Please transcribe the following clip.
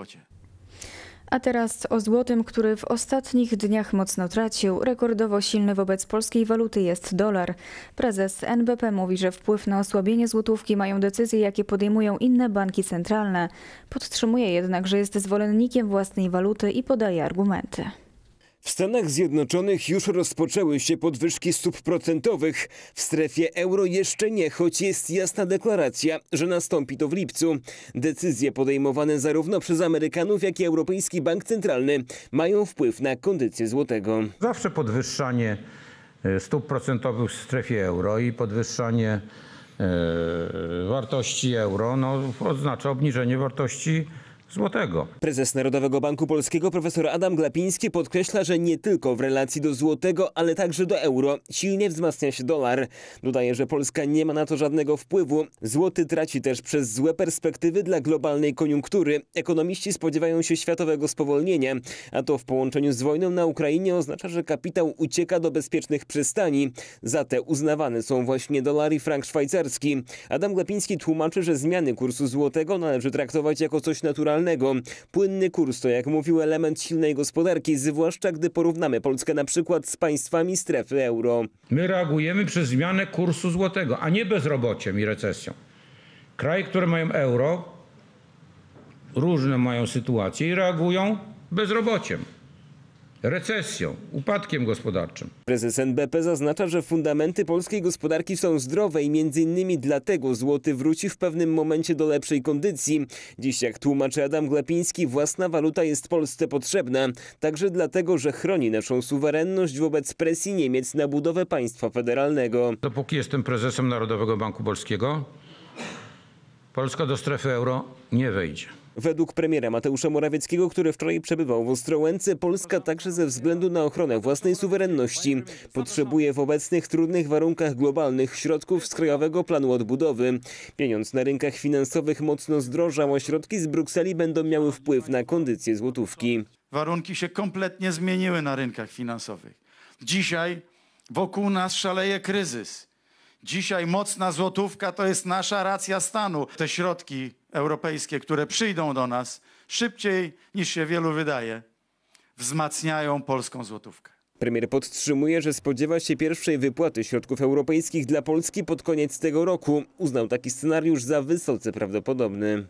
robocie. A teraz o złotym, który w ostatnich dniach mocno tracił. Rekordowo silny wobec polskiej waluty jest dolar. Prezes NBP mówi, że wpływ na osłabienie złotówki mają decyzje, jakie podejmują inne banki centralne. Podtrzymuje jednak, że jest zwolennikiem własnej waluty i podaje argumenty. W Stanach Zjednoczonych już rozpoczęły się podwyżki stóp procentowych. W strefie euro jeszcze nie, choć jest jasna deklaracja, że nastąpi to w lipcu. Decyzje podejmowane zarówno przez Amerykanów, jak i Europejski Bank Centralny mają wpływ na kondycję złotego. Zawsze podwyższanie e, stóp procentowych w strefie euro i podwyższanie e, wartości euro no, oznacza obniżenie wartości złotego. Prezes Narodowego Banku Polskiego profesor Adam Glapiński podkreśla, że nie tylko w relacji do złotego, ale także do euro silnie wzmacnia się dolar. Dodaje, że Polska nie ma na to żadnego wpływu. Złoty traci też przez złe perspektywy dla globalnej koniunktury. Ekonomiści spodziewają się światowego spowolnienia, a to w połączeniu z wojną na Ukrainie oznacza, że kapitał ucieka do bezpiecznych przystani. Za te uznawane są właśnie dolar i frank szwajcarski. Adam Glapiński tłumaczy, że zmiany kursu złotego należy traktować jako coś naturalnego globalnego. Płynny kurs to, jak mówił, element silnej gospodarki, zwłaszcza gdy porównamy Polskę na przykład z państwami strefy euro. My reagujemy przez zmianę kursu złotego, a nie bezrobociem i recesją. Kraje, które mają euro, różne mają sytuacje i reagują bezrobociem recesją, upadkiem gospodarczym. Prezes NBP zaznacza, że fundamenty polskiej gospodarki są zdrowe i między innymi dlatego złoty wróci w pewnym momencie do lepszej kondycji. Dziś, jak tłumaczy Adam Glapiński, własna waluta jest Polsce potrzebna, także dlatego, że chroni naszą suwerenność wobec presji Niemiec na budowę państwa federalnego. Dopóki jestem prezesem Narodowego Banku Polskiego, Polska do strefy euro nie wejdzie. Według premiera Mateusza Morawieckiego, który wczoraj przebywał w Ostrołęce, Polska także ze względu na ochronę własnej suwerenności potrzebuje w obecnych trudnych warunkach globalnych środków z Krajowego Planu Odbudowy. Pieniądz na rynkach finansowych mocno zdrożał, a środki z Brukseli będą miały wpływ na kondycję złotówki. Warunki się kompletnie zmieniły na rynkach finansowych. Dzisiaj wokół nas szaleje kryzys. Dzisiaj mocna złotówka to jest nasza racja stanu. Te środki europejskie, które przyjdą do nas szybciej niż się wielu wydaje, wzmacniają polską złotówkę. Premier podtrzymuje, że spodziewa się pierwszej wypłaty środków europejskich dla Polski pod koniec tego roku. Uznał taki scenariusz za wysoce prawdopodobny.